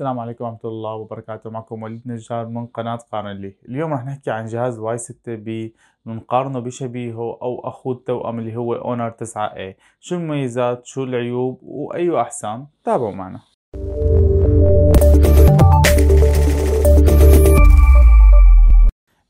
السلام عليكم ورحمة الله وبركاته معكم وليد نجار من قناة قارن لي اليوم رح نحكي عن جهاز واي 6 بنقارنه بشبيهه أو أخوه التوأم اللي هو اونر 9 a شو المميزات شو العيوب وأي أحسن تابعوا معنا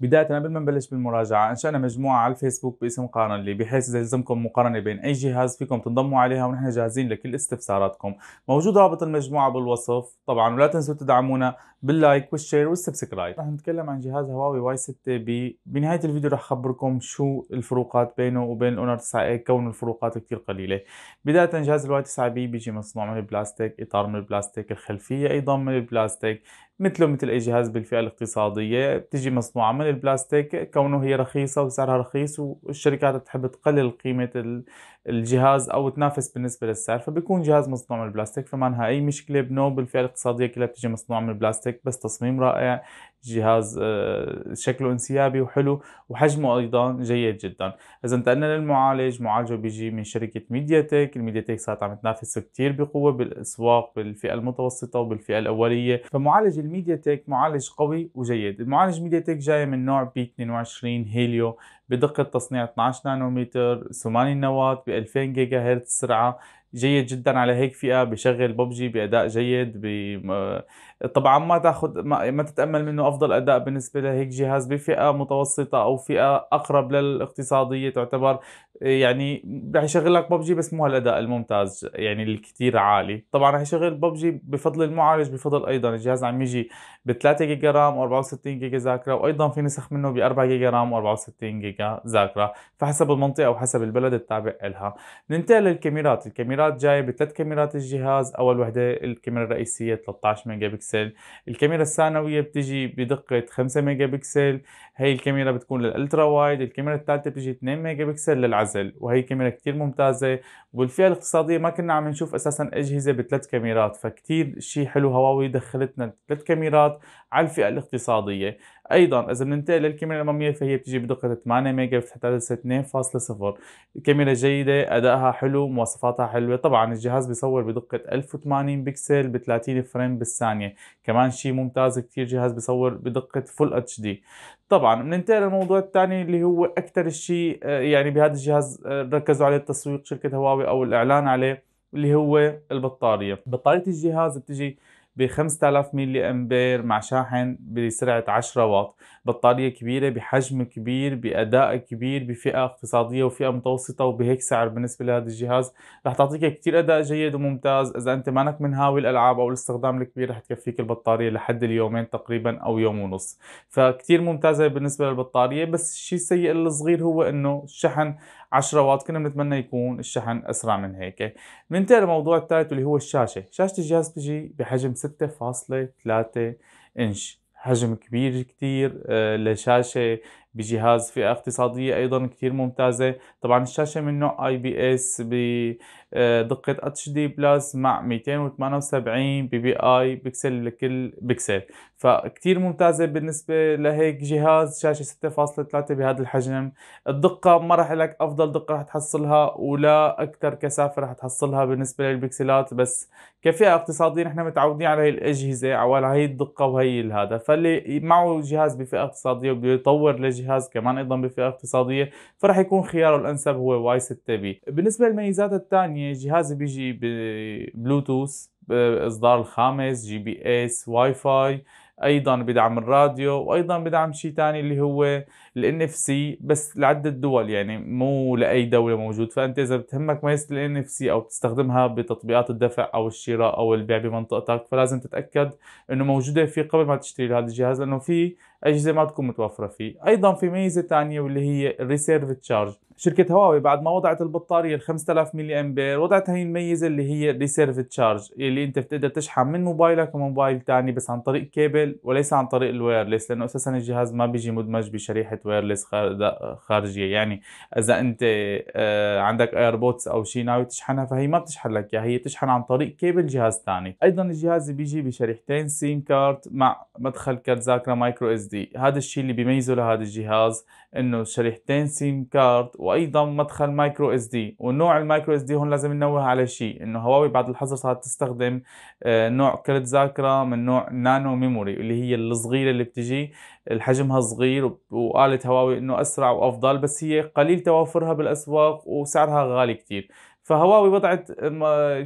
بداية قبل ما نبلش بالمراجعة، أنشأنا مجموعة على الفيسبوك باسم قارنلي بحيث إذا يلزمكم مقارنة بين أي جهاز فيكم تنضموا عليها ونحن جاهزين لكل استفساراتكم، موجود رابط المجموعة بالوصف، طبعا ولا تنسوا تدعمونا باللايك والشير والسبسكرايب. رح نتكلم عن جهاز هواوي واي 6 بي، بنهاية الفيديو رح أخبركم شو الفروقات بينه وبين الأونر 9 اي كون الفروقات كثير قليلة. بداية جهاز الواي 9 بي بيجي مصنوع من البلاستيك، إطار من البلاستيك، الخلفية أيضا من البلاستيك، مثله مثل اي جهاز بالفئه الاقتصاديه بتجي مصنوعه من البلاستيك كونه هي رخيصه وسعرها رخيص والشركات بتحب تقلل قيمه الجهاز او تنافس بالنسبه للسعر فبيكون جهاز مصنوع من البلاستيك فما لها اي مشكله بنو بالفئه الاقتصاديه كلها بتجي مصنوعه من البلاستيك بس تصميم رائع جهاز آه، شكله انسيابي وحلو وحجمه ايضا جيد جدا اذا انتقلنا للمعالج معالجه بيجي من شركه ميديا تك الميديا تك صارت عم تنافسه كثير بقوه بالاسواق بالفئه المتوسطه وبالفئه الاوليه فمعالج الميديا تك معالج قوي وجيد المعالج ميديا تك جاي من نوع بي 22 هيليو بدقة تصنيع 12 نانومتر ثماني النواة ب 2000 جيجا هرتز سرعة جيد جدا على هيك فئه بشغل ببجي باداء جيد ب آه، طبعا ما تاخذ ما, ما تتامل منه افضل اداء بالنسبه لهيك جهاز بفئه متوسطه او فئه اقرب للاقتصاديه تعتبر يعني رح يشغل لك ببجي بس مو هالاداء الممتاز يعني الكثير عالي طبعا رح يشغل ببجي بفضل المعالج بفضل ايضا الجهاز عم يجي ب 3 جيجا رام و64 جيجا ذاكره وايضا في نسخ منه ب 4 جيجا رام و64 جيجا ذاكره فحسب المنطقه وحسب البلد التابع لها ننتقل للكاميرات الكاميرات جايه بثلاث كاميرات الجهاز اول وحده الكاميرا الرئيسيه 13 ميجا بكسل بكسل الكاميرا الثانوية بتجي بدقة 5 ميجا بكسل هي الكاميرا بتكون للالترا وايد الكاميرا الثالثة بتجي 2 ميجا بكسل للعزل وهي كاميرا كتير ممتازة والفئة الاقتصادية ما كنا عم نشوف اساسا اجهزة بثلاث كاميرات فكتير شيء حلو هواوي دخلتنا ثلاث كاميرات على الفئة الاقتصادية ايضا اذا بننتقل للكاميرا الاماميه فهي بتجي بدقه 8 ميجا بتحتاج 2.0 كاميرا جيده ادائها حلو مواصفاتها حلوه طبعا الجهاز بيصور بدقه 1080 بكسل ب 30 فريم بالثانيه كمان شيء ممتاز كثير جهاز بيصور بدقه فول اتش دي طبعا بننتقل للموضوع الثاني اللي هو اكثر شيء آه، يعني بهذا الجهاز آه، ركزوا عليه التسويق شركه هواوي او الاعلان عليه اللي هو البطاريه بطاريه الجهاز بتجي ب 5000 ملي امبير مع شاحن بسرعه 10 واط بطاريه كبيره بحجم كبير باداء كبير بفئه اقتصاديه وفئه متوسطه وبهيك سعر بالنسبه لهذا الجهاز رح تعطيك كثير اداء جيد وممتاز اذا انت مانك من هاوي الالعاب او الاستخدام الكبير رح تكفيك البطاريه لحد اليومين تقريبا او يوم ونص فكثير ممتازه بالنسبه للبطاريه بس الشيء السيء الصغير هو انه الشحن 10 واط كنا بنتمنى يكون الشحن اسرع من هيك بننتقل لموضوع الثالث اللي هو الشاشه شاشه الجهاز بتجي بحجم 6.3 انش حجم كبير كتير آه، لشاشة بجهاز فئة اقتصادية أيضا كتير ممتازة طبعا الشاشة من نوع اي بي اس دقة اتش دي بلس مع 278 بي بي اي بكسل لكل بكسل فكتير ممتازة بالنسبة لهيك جهاز شاشة 6.3 بهذا الحجم الدقة ما راح لك افضل دقة راح تحصلها ولا اكثر كثافة راح تحصلها بالنسبة للبكسلات بس كفئة اقتصادية نحن متعودين على هي الاجهزة او على هي الدقة وهي هذا فاللي معه جهاز بفئة اقتصادية وبيطور لجهاز كمان ايضا بفئة اقتصادية فراح يكون خياره الانسب هو واي 6 بي بالنسبة للميزات الثانية ثانية يعني جهازي بيجي ببلوتوث باصدار الخامس جي بي اس واي فاي ايضا بدعم الراديو وايضا بدعم شيء ثاني اللي هو الان اف سي بس لعده دول يعني مو لاي دوله موجود فانت اذا بتهمك ميزه الان اف سي او بتستخدمها بتطبيقات الدفع او الشراء او البيع بمنطقتك فلازم تتاكد انه موجوده فيه قبل ما تشتري هذا الجهاز لانه في اجهزه ما تكون متوفره فيه ايضا في ميزه ثانيه واللي هي الريسيرف تشارج شركه هواوي بعد ما وضعت البطاريه ال 5000 ملي امبير وضعت هي الميزه اللي هي الريسيرف تشارج اللي انت بتقدر تشحن من موبايلك وموبايل ثاني بس عن طريق كيبل وليس عن طريق الوايرلس لانه اساسا الجهاز ما بيجي مدمج بشريحه وايرلس خارجيه يعني اذا انت آه، عندك ايربوتس او شيء ناوي تشحنها فهي ما بتشحن لك اياها هي بتشحن عن طريق كيبل جهاز ثاني ايضا الجهاز بيجي بشريحتين سيم كارت مع مدخل كارت ذاكره مايكرو اس SSD هذا الشيء اللي بيميزه لهذا الجهاز انه شريحتين سيم كارد وايضا مدخل مايكرو اس دي ونوع المايكرو اس دي هون لازم ننوه على شيء انه هواوي بعد الحظر صارت تستخدم آه، نوع كرت ذاكره من نوع نانو ميموري اللي هي الصغيره اللي بتجي حجمها صغير وقالت هواوي انه اسرع وافضل بس هي قليل توافرها بالاسواق وسعرها غالي كتير فهواوي وضعت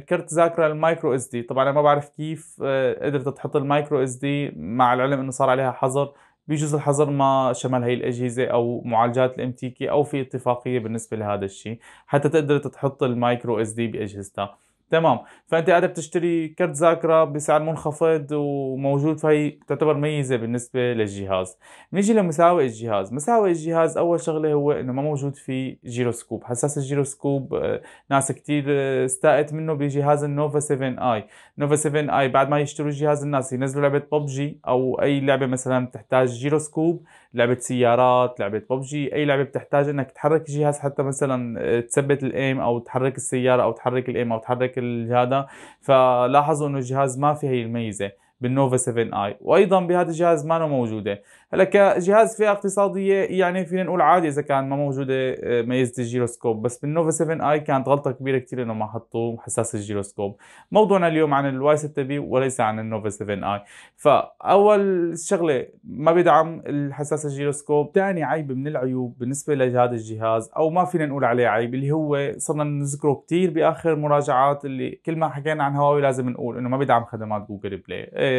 كرت ذاكره المايكرو اس دي طبعا انا ما بعرف كيف آه، قدرت تحط المايكرو اس دي مع العلم انه صار عليها حظر بيجوز الحظر ما شمل هي الاجهزه او معالجات كي او في اتفاقيه بالنسبه لهذا الشيء حتى تقدر تحط المايكرو اس دي باجهزتها تمام فانت قاعده بتشتري كرت ذاكره بسعر منخفض وموجود فهي تعتبر ميزه بالنسبه للجهاز نيجي لمساوئ الجهاز مساوئ الجهاز اول شغله هو انه ما موجود فيه جيروسكوب حساس الجيروسكوب آه، ناس كتير آه، استاءت منه بجهاز النوفا 7 اي نوفا 7 اي بعد ما يشتروا الجهاز الناس ينزلوا لعبه ببجي او اي لعبه مثلا بتحتاج جيروسكوب لعبه سيارات لعبه ببجي اي لعبه بتحتاج انك تحرك الجهاز حتى مثلا تثبت الايم او تحرك السياره او تحرك الايم او تحرك هذا فلاحظوا انه الجهاز ما في هي الميزه بالنوفا 7 اي وايضا بهذا الجهاز ما موجوده هلا كجهاز فئه اقتصاديه يعني فينا نقول عادي اذا كان ما موجوده آه، ميزه الجيروسكوب بس بالنوفا 7 اي كانت غلطه كبيره كثير انه ما حطوا حساس الجيروسكوب موضوعنا اليوم عن الواي 6 بي وليس عن النوفا 7 اي فاول شغله ما بيدعم الحساس الجيروسكوب ثاني عيب من العيوب بالنسبه لهذا الجهاز او ما فينا نقول عليه عيب اللي هو صرنا نذكره كثير باخر مراجعات اللي كل ما حكينا عن هواوي لازم نقول انه ما بيدعم خدمات جوجل بلاي إيه،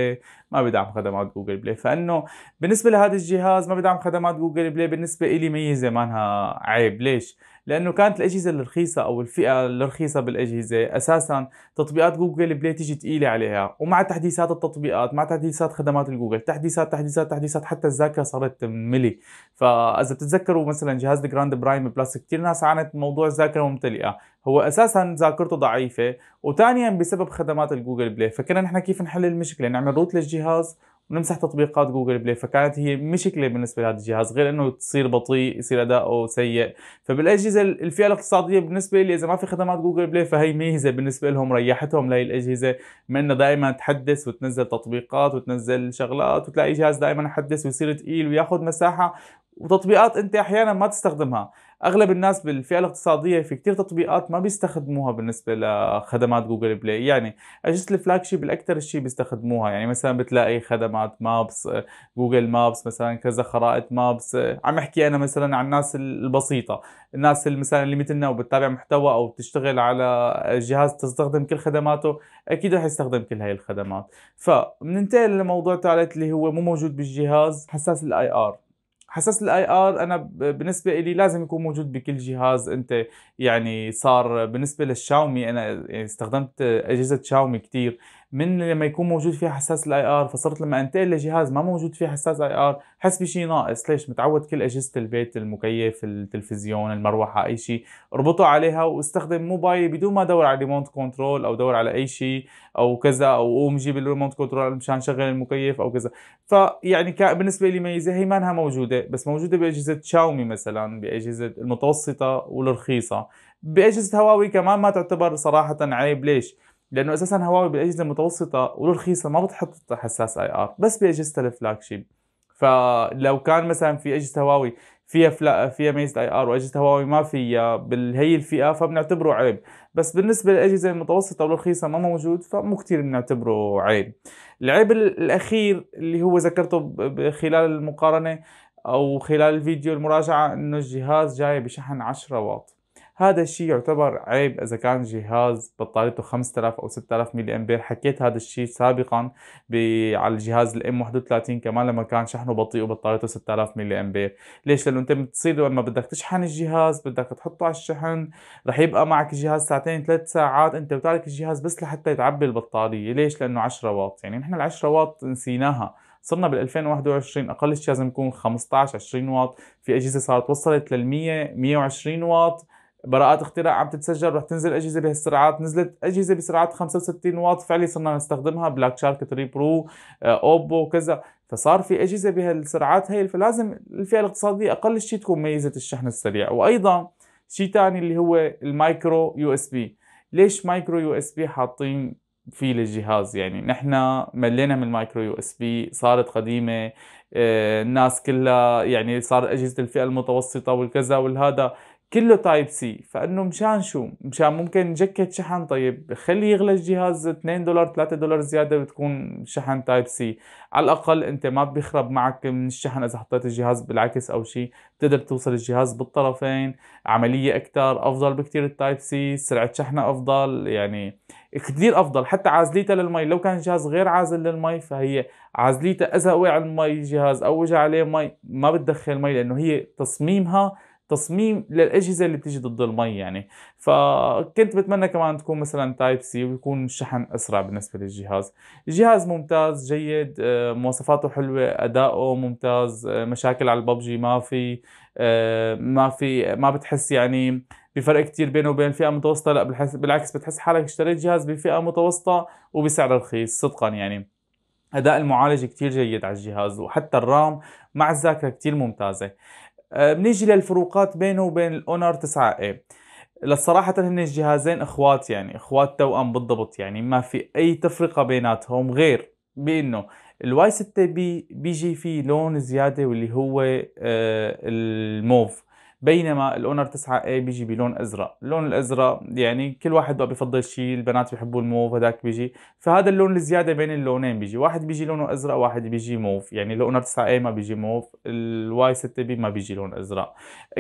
ما بدعم خدمات جوجل بلاي فانه بالنسبه لهذا الجهاز ما بدعم خدمات جوجل بلاي بالنسبه لي ميزه مانها عيب ليش لانه كانت الاجهزه الرخيصه او الفئه الرخيصه بالاجهزه اساسا تطبيقات جوجل بلاي تيجي ثقيله عليها ومع تحديثات التطبيقات مع تحديثات خدمات الجوجل تحديثات تحديثات تحديثات حتى الذاكره صارت ملي فاذا بتتذكروا مثلا جهاز الجراند برايم بلس كثير ناس عانت موضوع الذاكره ممتلئه هو اساسا ذاكرته ضعيفه وثانيا بسبب خدمات الجوجل بلاي فكنا نحن كيف نحل المشكله نعمل روت للجهاز ونمسح تطبيقات جوجل بلاي فكانت هي مشكله بالنسبه لهذا الجهاز غير انه تصير بطيء يصير اداؤه سيء فبالاجهزه الفئه الاقتصاديه بالنسبه لي اذا ما في خدمات جوجل بلاي فهي ميزه بالنسبه لهم ريحتهم لهي الاجهزه من انه دائما تحدث وتنزل تطبيقات وتنزل شغلات وتلاقي جهاز دائما يحدث ويصير ثقيل وياخذ مساحه وتطبيقات انت احيانا ما تستخدمها اغلب الناس بالفئه الاقتصاديه في كثير تطبيقات ما بيستخدموها بالنسبه لخدمات جوجل بلاي يعني اجهزه الفلاج شيب الاكثر شيء بيستخدموها يعني مثلا بتلاقي خدمات مابس جوجل مابس مثلا كذا خرائط مابس عم احكي انا مثلا عن الناس البسيطه الناس اللي مثلا اللي مثلنا وبتتابع محتوى او بتشتغل على جهاز تستخدم كل خدماته اكيد رح يستخدم كل هاي الخدمات فبننتقل لموضوع ثالث اللي هو مو موجود بالجهاز حساس الاي ار حساس الاي ار انا بالنسبه لي لازم يكون موجود بكل جهاز انت يعني صار بالنسبه للشاومي انا يعني استخدمت اجهزه شاومي كثير من لما يكون موجود فيها حساس الاي ار فصرت لما انتقل لجهاز ما موجود فيه حساس اي ار حس بشيء ناقص ليش متعود كل اجهزه البيت المكيف التلفزيون المروحه اي شيء اربطه عليها واستخدم موبايلي بدون ما ادور على ريموت كنترول او دور على اي شيء او كذا او قوم جيب الريموت كنترول مشان شغل المكيف او كذا فيعني بالنسبه لي ميزه هي مانها موجوده بس موجوده باجهزه شاومي مثلا باجهزه المتوسطه والرخيصه باجهزه هواوي كمان ما تعتبر صراحه عيب ليش لانه اساسا هواوي بالاجهزه المتوسطه والرخيصه ما بتحط حساس اي ار بس باجهزه الفلاج شيب فلو كان مثلا في اجهزه هواوي فيها فلا فيها ميزه اي ار واجهزه هواوي ما فيها بالهي الفئه فبنعتبره عيب بس بالنسبه للاجهزه المتوسطه والرخيصه ما موجود فمو كثير بنعتبره عيب العيب الاخير اللي هو ذكرته خلال المقارنه او خلال الفيديو المراجعه انه الجهاز جاي بشحن 10 واط هذا الشيء يعتبر عيب اذا كان جهاز بطاريته 5000 او 6000 ملي امبير حكيت هذا الشيء سابقا على الجهاز الام 31 كمان لما كان شحنه بطيء وبطاريته 6000 ملي امبير ليش لانه انت بتصير لما بدك تشحن الجهاز بدك تحطه على الشحن رح يبقى معك الجهاز ساعتين ثلاث ساعات انت وتارك الجهاز بس لحتى يتعبي البطاريه ليش لانه 10 واط يعني نحن ال 10 واط نسيناها صرنا بال 2021 اقل شيء لازم يكون 15 20 واط في اجهزه صارت وصلت لل 100 120 واط براءات اختراع عم تتسجل رح تنزل اجهزه بهالسرعات نزلت اجهزه بسرعات 65 واط فعلي صرنا نستخدمها بلاك شارك 3 برو آه، اوبو كذا فصار في اجهزه بهالسرعات هي فلازم الفئه الاقتصاديه اقل شيء تكون ميزه الشحن السريع وايضا شيء ثاني اللي هو المايكرو يو اس بي ليش مايكرو يو اس بي حاطين فيه للجهاز يعني نحن ملينا من المايكرو يو اس بي صارت قديمه آه، الناس كلها يعني صار اجهزه الفئه المتوسطه والكذا والهذا كله تايب سي فانه مشان شو مشان ممكن جكت شحن طيب خلي يغلى الجهاز 2 دولار 3 دولار زيادة بتكون شحن تايب سي على الاقل انت ما بيخرب معك من الشحن اذا حطيت الجهاز بالعكس او شيء بتقدر توصل الجهاز بالطرفين عملية اكثر افضل بكثير التايب سي سرعة شحنه افضل يعني كثير افضل حتى عازليته للمي لو كان الجهاز غير عازل للمي فهي عازليته اذا وقع المي الجهاز او وجع عليه مي ما بتدخل مي لانه هي تصميمها تصميم للاجهزه اللي بتيجي ضد المي يعني فكنت بتمنى كمان تكون مثلا تايب سي ويكون الشحن اسرع بالنسبه للجهاز الجهاز ممتاز جيد آه، مواصفاته حلوه اداؤه ممتاز آه، مشاكل على الببجي ما في آه، ما في ما بتحس يعني بفرق كتير بينه وبين فئه متوسطه لا بالعكس بتحس حالك اشتريت جهاز بفئه متوسطه وبسعر رخيص صدقا يعني اداء المعالج كتير جيد على الجهاز وحتى الرام مع الذاكره كتير ممتازه آه، بنيجي للفروقات بينه وبين الاونر 9 اي للصراحة هن الجهازين اخوات يعني اخوات توأم بالضبط يعني ما في اي تفرقة بيناتهم غير بانه الواي 6 بي بيجي فيه لون زيادة واللي هو آه، الموف بينما الاونر 9 اي بيجي بلون ازرق اللون الازرق يعني كل واحد بقى بفضل شيء البنات بيحبوا الموف هذاك بيجي فهذا اللون الزياده بين اللونين بيجي واحد بيجي لونه ازرق واحد بيجي موف يعني الاونر 9 اي ما بيجي موف الواي 6 بي ما بيجي لون ازرق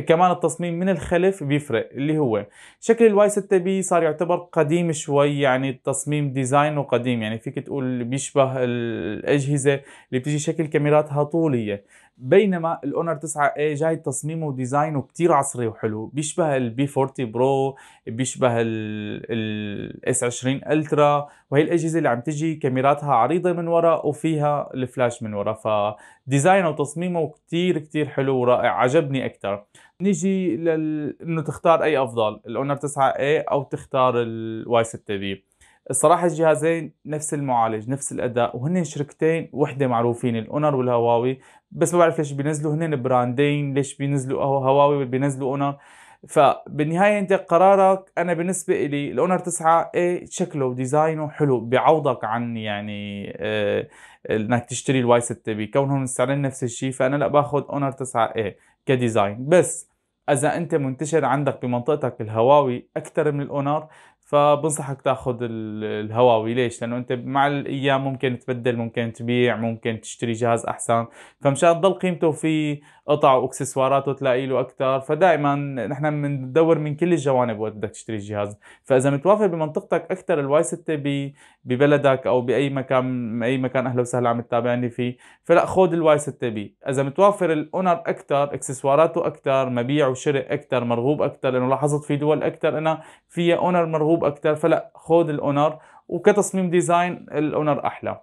كمان التصميم من الخلف بيفرق اللي هو شكل الواي 6 بي صار يعتبر قديم شوي يعني التصميم ديزاينه قديم يعني فيك تقول بيشبه الاجهزه اللي بتيجي شكل كاميراتها طوليه بينما الاونر 9 اي جاي تصميمه وديزاينه كتير عصري وحلو بيشبه البي 40 برو بيشبه الاس 20 الترا وهي الاجهزه اللي عم تجي كاميراتها عريضه من ورا وفيها الفلاش من ورا فديزاينه وتصميمه كتير كتير حلو ورائع عجبني اكثر نيجي لل... انه تختار اي افضل الاونر 9 اي او تختار الواي 6 بي الصراحه الجهازين نفس المعالج نفس الاداء وهن شركتين وحده معروفين الاونر والهواوي بس ما بعرف ليش بينزلوا هن براندين ليش بينزلوا هواوي بينزلوا اونر فبالنهايه انت قرارك انا بالنسبه إلي الاونر 9 اي شكله وديزاينه حلو بيعوضك عن يعني آه انك تشتري الواي 6 بي كونهم السعرين نفس الشيء فانا لا باخذ اونر 9 اي كديزاين بس اذا انت منتشر عندك بمنطقتك الهواوي اكثر من الاونر فبنصحك تاخذ الهواوي ليش لانه انت مع الايام ممكن تبدل ممكن تبيع ممكن تشتري جهاز احسن فمشان تضل قيمته في قطع واكسسوارات وتلاقي له اكثر فدائما نحن بندور من كل الجوانب وقت بدك تشتري الجهاز فاذا متوافر بمنطقتك اكثر الواي 6 ببلدك او باي مكان اي مكان اهلا وسهلا عم تتابعني فيه فلا خود الواي 6 بي اذا متوافر الاونر اكثر اكسسواراته اكثر مبيع وشراء اكثر مرغوب اكثر لانه لاحظت في دول اكثر انا فيها اونر مرغوب اكثر فلا خود الاونر وكتصميم ديزاين الاونر احلى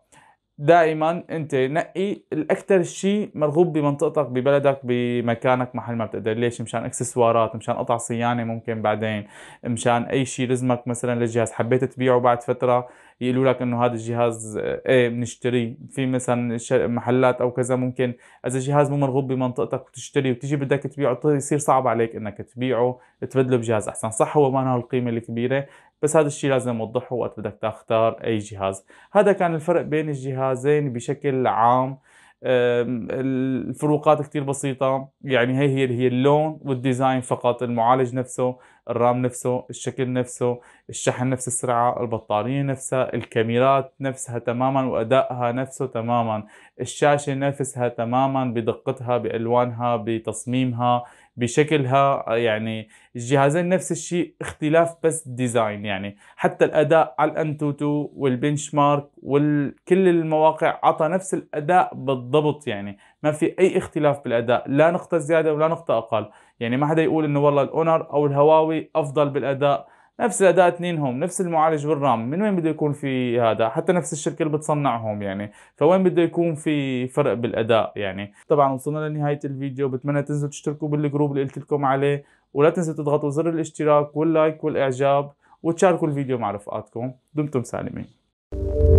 دائما انت نقي الاكثر شيء مرغوب بمنطقتك ببلدك بمكانك محل ما بتقدر ليش مشان اكسسوارات مشان قطع صيانه ممكن بعدين مشان اي شيء لزمك مثلا للجهاز حبيت تبيعه بعد فتره يقولوا لك انه هذا الجهاز آه، ايه بنشتريه في مثلا محلات او كذا ممكن اذا جهاز مو مرغوب بمنطقتك وتشتري وتيجي بدك تبيعه يصير صعب عليك انك تبيعه تبدله بجهاز احسن صح هو ما له القيمه الكبيره بس هذا الشيء لازم اوضحه وقت بدك تختار اي جهاز هذا كان الفرق بين الجهازين بشكل عام الفروقات كتير بسيطة يعني هي هي هي اللون والديزاين فقط المعالج نفسه الرام نفسه الشكل نفسه الشحن نفس السرعة البطارية نفسها الكاميرات نفسها تماما وأدائها نفسه تماما الشاشة نفسها تماما بدقتها بألوانها بتصميمها بشكلها يعني الجهازين نفس الشيء اختلاف بس ديزاين يعني حتى الاداء على الانتوتو والبنش مارك وكل المواقع عطى نفس الاداء بالضبط يعني ما في اي اختلاف بالاداء لا نقطه زياده ولا نقطه اقل يعني ما حدا يقول انه والله الاونر او الهواوي افضل بالاداء نفس الاداء اثنينهم نفس المعالج والرام من وين بده يكون في هذا حتى نفس الشركه اللي بتصنعهم يعني فوين بده يكون في فرق بالاداء يعني طبعا وصلنا لنهايه الفيديو بتمنى تنزلوا تشتركوا بالجروب اللي قلت لكم عليه ولا تنسوا تضغطوا زر الاشتراك واللايك والاعجاب وتشاركوا الفيديو مع رفقاتكم دمتم سالمين